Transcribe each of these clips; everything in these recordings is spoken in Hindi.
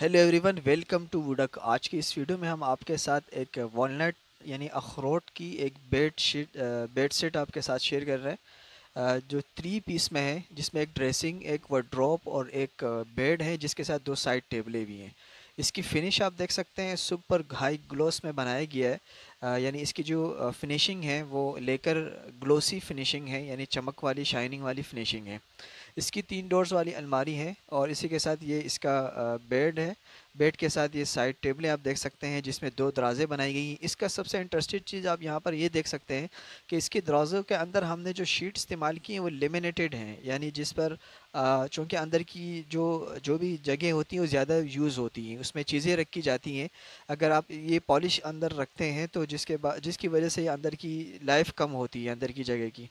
हेलो एवरीवन वेलकम टू वुडक आज की इस वीडियो में हम आपके साथ एक वॉलट यानी अखरोट की एक बेड शीट बेड सेट आपके साथ शेयर कर रहे हैं जो थ्री पीस में है जिसमें एक ड्रेसिंग एक वर्ड्रॉप और एक बेड है जिसके साथ दो साइड टेबलें भी हैं इसकी फिनिश आप देख सकते हैं सुपर हाई ग्लोस में बनाया गया है यानी इसकी जो फिनिशिंग है वो लेकर ग्लोसी फिनिशिंग है यानी चमक वाली शाइनिंग वाली फिनिशिंग है इसकी तीन डोर्स वाली अलमारी है और इसी के साथ ये इसका बेड है बेड के साथ ये साइड टेबलें आप देख सकते हैं जिसमें दो दराजे बनाई गई हैं इसका सबसे इंटरेस्टेड चीज़ आप यहाँ पर ये देख सकते हैं कि इसके दराजों के अंदर हमने जो शीट इस्तेमाल की हैं वो लेमिनेटेड हैं यानी जिस पर चूँकि अंदर की जो जो भी जगह होती हैं वो ज़्यादा यूज़ होती हैं उसमें चीज़ें रखी जाती हैं अगर आप ये पॉलिश अंदर रखते हैं तो जिसके बाद जिसकी वजह से अंदर की लाइफ कम होती है अंदर की जगह की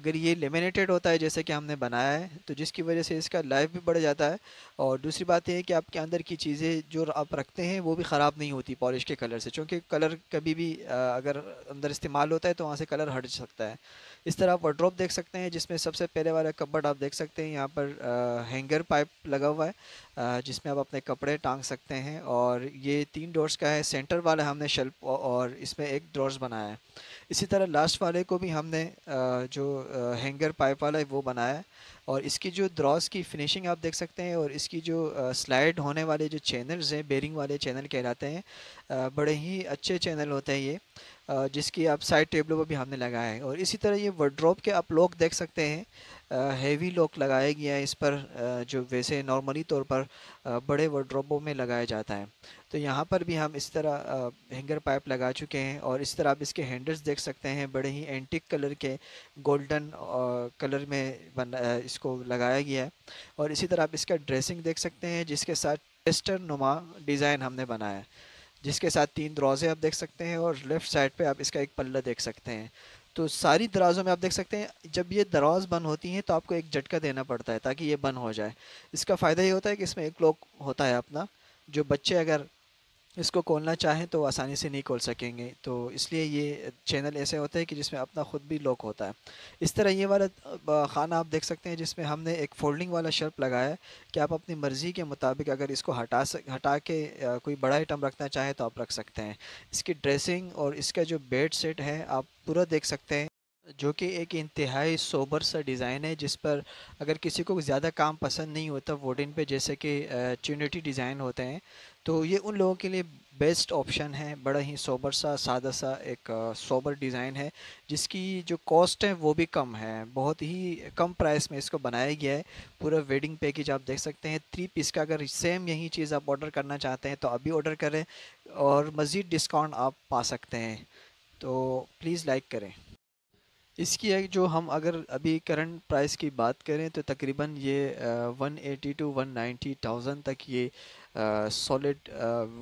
अगर ये लेमिनेटेड होता है जैसे कि हमने बनाया है तो जिसकी वजह से इसका लाइफ भी बढ़ जाता है और दूसरी बात यह है कि आपके अंदर की चीज़ें जो आप रखते हैं वो भी ख़राब नहीं होती पॉलिश के कलर से क्योंकि कलर कभी भी अगर अंदर इस्तेमाल होता है तो वहाँ से कलर हट सकता है इस तरह आप वाड्रॉप देख सकते हैं जिसमें सबसे पहले वाला कपड़ आप देख सकते हैं यहाँ पर हैंगर पाइप लगा हुआ है जिसमें आप अपने कपड़े टांग सकते हैं और ये तीन डोर्स का है सेंटर वाला हमने शेल्फ और इसमें एक ड्रॉर्स बनाया है इसी तरह लास्ट वाले को भी हमने जो हैंगर पाइप वाला है वो बनाया है और इसकी जो ड्रॉस की फिनिशिंग आप देख सकते हैं और इसकी जो स्लाइड होने वाले जो चेन चैनल्स हैं बेरिंग वाले चैनल कहलाते हैं बड़े ही अच्छे चैनल होते हैं ये जिसकी आप साइड टेबलों पर भी हमने लगाया है और इसी तरह ये वर्ड्रॉप के आप लॉक देख सकते हैं हेवी लॉक लगाया गया है इस पर जो वैसे नॉर्मली तौर पर बड़े वर्ड्रॉपों में लगाया जाता है तो यहाँ पर भी हम इस तरह हैंगर पाइप लगा चुके हैं और इस तरह आप इसके हैंडल्स देख सकते हैं बड़े ही एंटिक कलर के गोल्डन कलर में बन इसको लगाया गया है और इसी तरह आप इसका ड्रेसिंग देख सकते हैं जिसके साथ वेस्टर्न नुमा डिज़ाइन हमने बनाया है जिसके साथ तीन दरवाजे आप देख सकते हैं और लेफ़्ट साइड पे आप इसका एक पल्ला देख सकते हैं तो सारी दराजों में आप देख सकते हैं जब ये दराज बंद होती हैं तो आपको एक झटका देना पड़ता है ताकि ये बंद हो जाए इसका फ़ायदा ये होता है कि इसमें एक लॉक होता है अपना जो बच्चे अगर इसको खोलना चाहें तो आसानी से नहीं खोल सकेंगे तो इसलिए ये चैनल ऐसे होते हैं कि जिसमें अपना ख़ुद भी लॉक होता है इस तरह ये वाला खाना आप देख सकते हैं जिसमें हमने एक फोल्डिंग वाला शर्प लगाया है कि आप अपनी मर्ज़ी के मुताबिक अगर इसको हटा सक हटा के कोई बड़ा आइटम रखना चाहें तो आप रख सकते हैं इसकी ड्रेसिंग और इसका जो बेड सेट है आप पूरा देख सकते हैं जो कि एक इंतहाई सोबर सा डिज़ाइन है जिस पर अगर किसी को ज़्यादा काम पसंद नहीं होता वोडिन पे जैसे कि ट्यूनिटी डिज़ाइन होते हैं तो ये उन लोगों के लिए बेस्ट ऑप्शन है बड़ा ही सोबर सा सादा सा एक सोबर डिज़ाइन है जिसकी जो कॉस्ट है वो भी कम है बहुत ही कम प्राइस में इसको बनाया गया है पूरा वेडिंग पैकेज आप देख सकते हैं थ्री पीस का अगर सेम यही चीज़ आप ऑर्डर करना चाहते हैं तो अभी ऑर्डर करें और मज़ीद डिस्काउंट आप पा सकते हैं तो प्लीज़ लाइक करें इसकी है जो हम अगर अभी करंट प्राइस की बात करें तो तकरीबन ये one eighty two one ninety thousand तक ये सॉलिड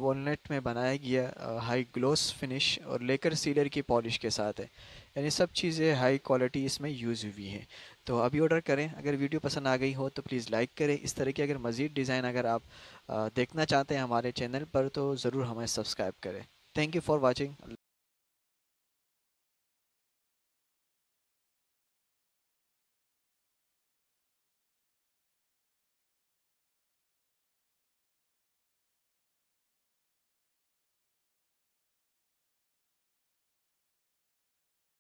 वॉलट में बनाया गया हाई ग्लोस फिनिश और लेकर सीलर की पॉलिश के साथ है यानी सब चीज़ें हाई क्वालिटी इसमें यूज़ हुई हैं तो अभी ऑर्डर करें अगर वीडियो पसंद आ गई हो तो प्लीज़ लाइक करें इस तरह की अगर मज़ीद डिज़ाइन अगर आप देखना चाहते हैं हमारे चैनल पर तो ज़रूर हमें सब्सक्राइब करें थैंक यू फॉर वॉचिंग